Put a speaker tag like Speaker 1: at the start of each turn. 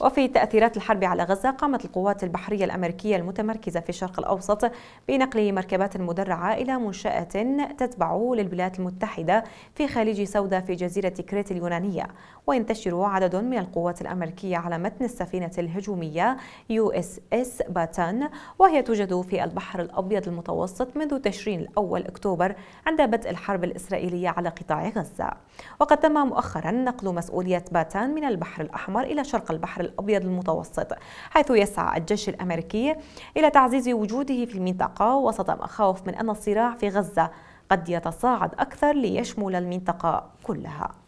Speaker 1: وفي تأثيرات الحرب على غزة قامت القوات البحرية الأمريكية المتمركزة في الشرق الأوسط بنقل مركبات مدرعة إلى منشأة تتبع للولايات المتحدة في خليج سودا في جزيرة كريت اليونانية وينتشر عدد من القوات الأمريكية على متن السفينة الهجومية يو اس اس باتان وهي توجد في البحر الأبيض المتوسط منذ تشرين الأول أكتوبر عند بدء الحرب الإسرائيلية على قطاع غزة وقد تم مؤخرا نقل مسؤولية باتان من البحر الأحمر إلى شرق البحر الأبيض المتوسط حيث يسعى الجيش الأمريكي إلى تعزيز وجوده في المنطقة وسط مخاوف من أن الصراع في غزة قد يتصاعد أكثر ليشمل المنطقة كلها